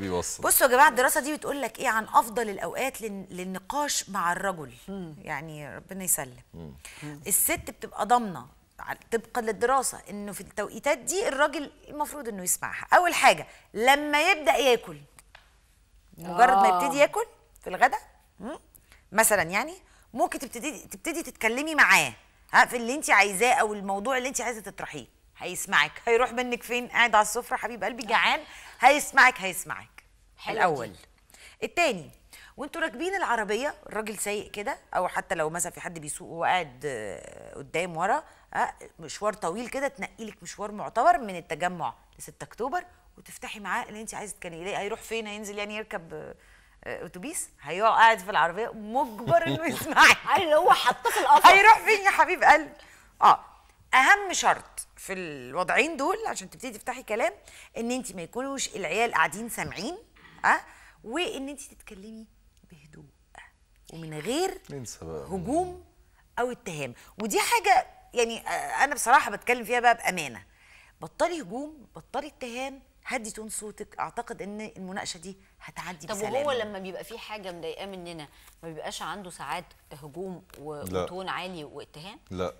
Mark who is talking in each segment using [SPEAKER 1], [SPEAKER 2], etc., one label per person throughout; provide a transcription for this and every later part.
[SPEAKER 1] بيوصل بصوا يا جماعه الدراسه دي بتقول لك ايه عن افضل الاوقات للنقاش مع الرجل مم. يعني ربنا يسلم مم. الست بتبقى ضامنه طبقا للدراسه انه في التوقيتات دي الراجل المفروض انه يسمعها اول حاجه لما يبدا ياكل مجرد ما يبتدي آه. ياكل في الغداء مثلا يعني ممكن تبتدي تبتدي تتكلمي معاه ها في اللي انت عايزاه او الموضوع اللي انت عايزه تطرحيه هيسمعك هيروح منك فين قاعد على السفره حبيب قلبي جعان هيسمعك هيسمعك الاول الثاني وانتوا راكبين العربيه الراجل سايق كده او حتى لو مثلا في حد بيسوق وهو قاعد آه، قدام ورا آه، مشوار طويل كده تنقي لك مشوار معتبر من التجمع ل 6 اكتوبر وتفتحي معاه اللي انت عايزه تتكلمي ليه هيروح فين هينزل يعني يركب آه، اتوبيس هيقعد قاعد في العربيه مجبر انه يسمعك اللي هو حاطاه في القفص هيروح فين يا حبيب قلبي اه اهم شرط في الوضعين دول عشان تبتدي تفتحي كلام ان انت ما يكونوش العيال قاعدين سامعين اه وان انت تتكلمي بهدوء ومن غير ننسى بقى هجوم او اتهام ودي حاجه يعني آه، انا بصراحه بتكلم فيها بقى بامانه بطلي هجوم بطلي اتهام هدي تون صوتك اعتقد ان المناقشه دي هتعدي طب وهو لما بيبقى في حاجه مضايقاه مننا ما بيبقاش عنده ساعات هجوم وتون عالي واتهام لا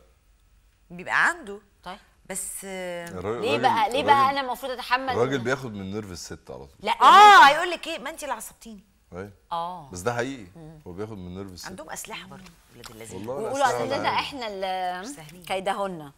[SPEAKER 1] بيبقى عنده طيب بس ليه بقى ليه بقى انا المفروض اتحمل الراجل بياخد من نيرف الست على طول لا اه هيقول لك ايه ما انت اللي عصبتيني ايوه اه بس ده حقيقي هو بياخد من نيرف الست عندهم اسلحه برضه ولاد اللذين والله احنا اللي كيدهن